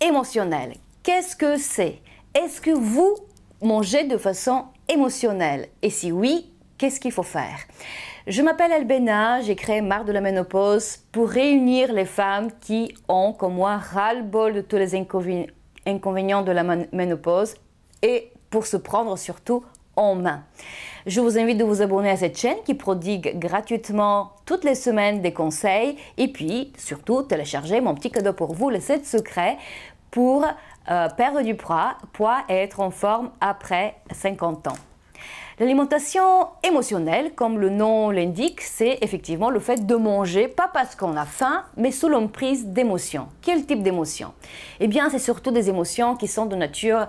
émotionnel. Qu'est-ce que c'est Est-ce que vous mangez de façon émotionnelle Et si oui, qu'est-ce qu'il faut faire Je m'appelle Albena, j'ai créé Marre de la ménopause pour réunir les femmes qui ont, comme moi, ras-le-bol de tous les inconvénients de la ménopause et pour se prendre surtout main. Je vous invite de vous abonner à cette chaîne qui prodigue gratuitement toutes les semaines des conseils et puis surtout télécharger mon petit cadeau pour vous, les 7 secrets pour euh, perdre du poids, et être en forme après 50 ans. L'alimentation émotionnelle, comme le nom l'indique, c'est effectivement le fait de manger, pas parce qu'on a faim, mais sous l'emprise d'émotions. Quel type d'émotions Eh bien, c'est surtout des émotions qui sont de nature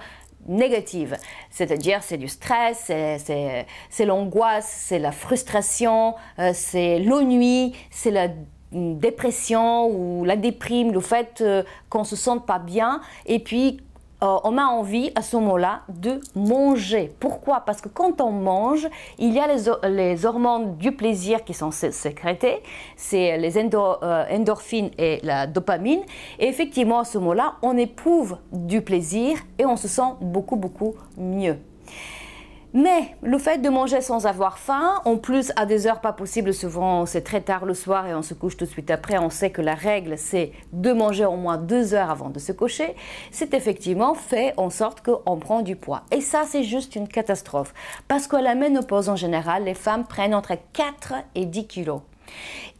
négative. C'est-à-dire, c'est du stress, c'est l'angoisse, c'est la frustration, euh, c'est l'ennui, c'est la dépression ou la déprime, le fait euh, qu'on se sente pas bien. Et puis, euh, on a envie à ce moment-là de manger. Pourquoi Parce que quand on mange, il y a les, hormones du plaisir qui sont sécrétées, c'est les euh, endorphines et la dopamine. Et effectivement, à ce moment-là, on éprouve du plaisir et on se sent beaucoup, beaucoup mieux. Mais le fait de manger sans avoir faim, en plus à des heures pas possibles, souvent c'est très tard le soir et on se couche tout de suite après, on sait que la règle c'est de manger au moins deux heures avant de se coucher, c'est effectivement fait en sorte qu'on prend du poids. Et ça c'est juste une catastrophe, parce qu'à la ménopause en général, les femmes prennent entre 4 et 10 kilos.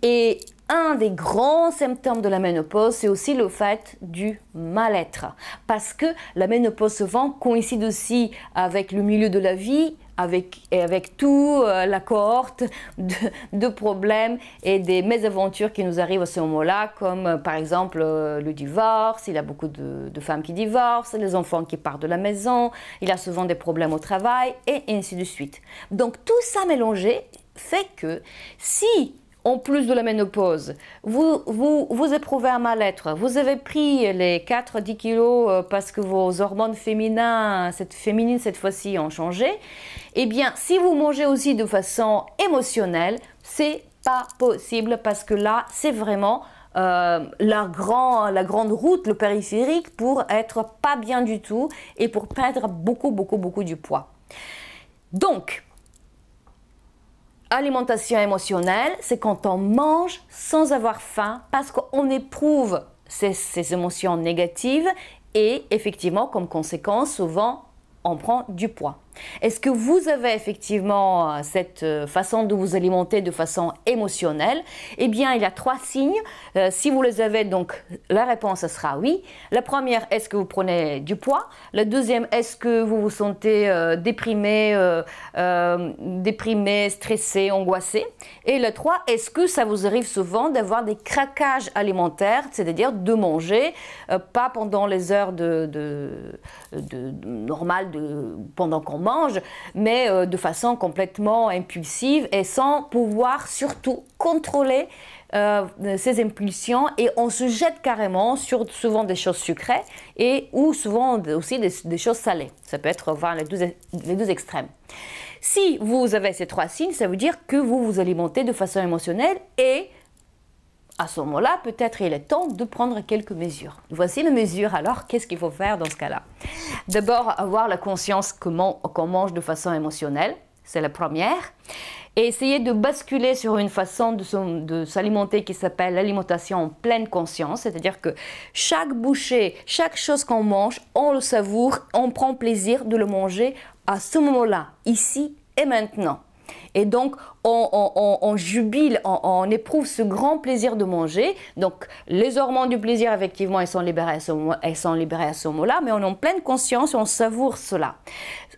Et un des grands symptômes de la ménopause, c'est aussi le fait du mal-être. Parce que la ménopause souvent coïncide aussi avec le milieu de la vie, avec, et avec tout euh, la cohorte de, problèmes et des mésaventures qui nous arrivent à ce moment-là, comme euh, par exemple euh, le divorce, il y a beaucoup de, femmes qui divorcent, les enfants qui partent de la maison, il y a souvent des problèmes au travail, et ainsi de suite. Donc tout ça mélangé fait que si en plus de la ménopause, vous, vous, vous éprouvez un mal-être, vous avez pris les 4-10 kilos euh, parce que vos hormones féminines, cette féminine cette fois-ci, ont changé, eh bien, si vous mangez aussi de façon émotionnelle, c'est pas possible parce que là, c'est vraiment euh, la, grand, la grande route, le périphérique, pour être pas bien du tout et pour perdre beaucoup, beaucoup, beaucoup du poids. Donc, alimentation émotionnelle, c'est quand on mange sans avoir faim parce qu'on éprouve ces, émotions négatives et effectivement, comme conséquence, souvent, on prend du poids. Est-ce que vous avez effectivement euh, cette euh, façon de vous alimenter de façon émotionnelle Eh bien, il y a trois signes. Euh, si vous les avez, donc la réponse sera oui. La première, est-ce que vous prenez du poids La deuxième, est-ce que vous vous sentez déprimé, déprimé, stressé, angoissé Et la trois, est-ce que ça vous arrive souvent d'avoir des craquages alimentaires, c'est-à-dire de manger, pas pendant les heures de, normales, pendant qu'on mange mais euh, de façon complètement impulsive et sans pouvoir surtout contrôler euh, ses impulsions et on se jette carrément sur souvent des choses sucrées et ou souvent aussi des, choses salées. Ça peut être voir les deux, les deux extrêmes. Si vous avez ces trois signes, ça veut dire que vous vous alimentez de façon émotionnelle et à ce moment-là, peut-être il est temps de prendre quelques mesures. Voici les mesures. Alors, qu'est-ce qu'il faut faire dans ce cas-là D'abord, avoir la conscience qu'on mange de façon émotionnelle, c'est la première. Et essayer de basculer sur une façon de s'alimenter qui s'appelle l'alimentation en pleine conscience, c'est-à-dire que chaque bouchée, chaque chose qu'on mange, on le savoure, on prend plaisir de le manger à ce moment-là, ici et maintenant. Et donc, on, jubile, on, éprouve ce grand plaisir de manger. Donc, les hormones du plaisir, effectivement, elles sont libérées à ce, elles sont libérées à ce moment-là, mais on est en pleine conscience et on savoure cela.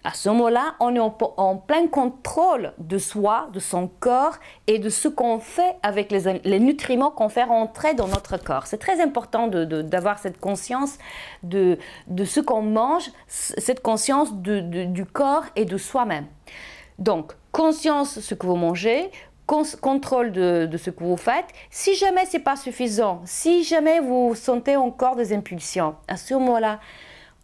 À ce moment-là, on est en, plein contrôle de soi, de son corps et de ce qu'on fait avec les, nutriments qu'on fait rentrer dans notre corps. C'est très important d'avoir cette conscience de, ce qu'on mange, cette conscience du corps et de soi-même. Donc, conscience de ce que vous mangez, contrôle de, ce que vous faites. Si jamais c'est pas suffisant, si jamais vous sentez encore des impulsions, à ce moment-là,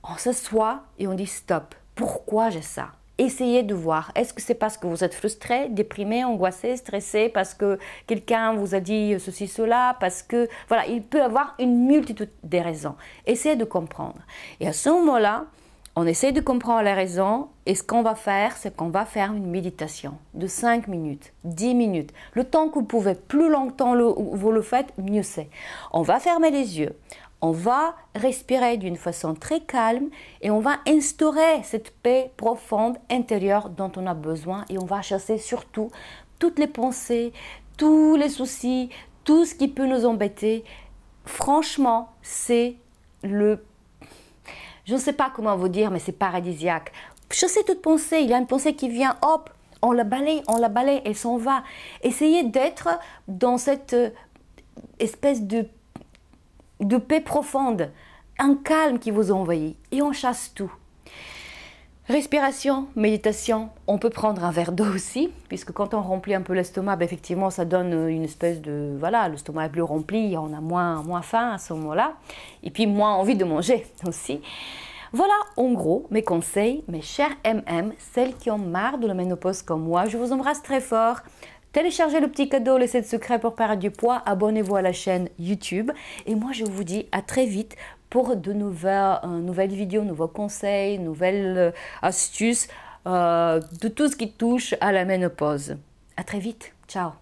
on s'assoit et on dit stop. Pourquoi j'ai ça Essayez de voir. Est-ce que c'est parce que vous êtes frustré, déprimé, angoissé, stressé, parce que quelqu'un vous a dit ceci, cela, parce que voilà, il peut avoir une multitude de raisons. Essayez de comprendre. Et à ce moment-là, on essaie de comprendre les raisons et ce qu'on va faire, c'est qu'on va faire une méditation de 5 minutes, 10 minutes. Le temps que vous pouvez, plus longtemps vous le faites, mieux c'est. On va fermer les yeux, on va respirer d'une façon très calme et on va instaurer cette paix profonde intérieure dont on a besoin et on va chasser surtout toutes les pensées, tous les soucis, tout ce qui peut nous embêter. Franchement, c'est le je ne sais pas comment vous dire, mais c'est paradisiaque. Chassez toute pensée, il y a une pensée qui vient, hop, on la balaye, on la balaye, elle s'en va. Essayez d'être dans cette euh, espèce de, de paix profonde, un calme qui vous envahit, et on chasse tout. Respiration, méditation, on peut prendre un verre d'eau aussi, puisque quand on remplit un peu l'estomac, ben, effectivement, ça donne euh, une espèce de... Voilà, l'estomac est plus rempli, on a moins, moins faim à ce moment-là, et puis moins envie de manger aussi. Voilà en gros mes conseils, mes chers MM, celles qui ont marre de la ménopause comme moi. Je vous embrasse très fort. Téléchargez le petit cadeau, laissez de secret pour perdre du poids, abonnez-vous à la chaîne YouTube. Et moi, je vous dis à très vite pour de euh, nouvelles, vidéos, nouveaux conseils, nouvelles euh, astuces euh, de tout ce qui touche à la ménopause. À très vite. Ciao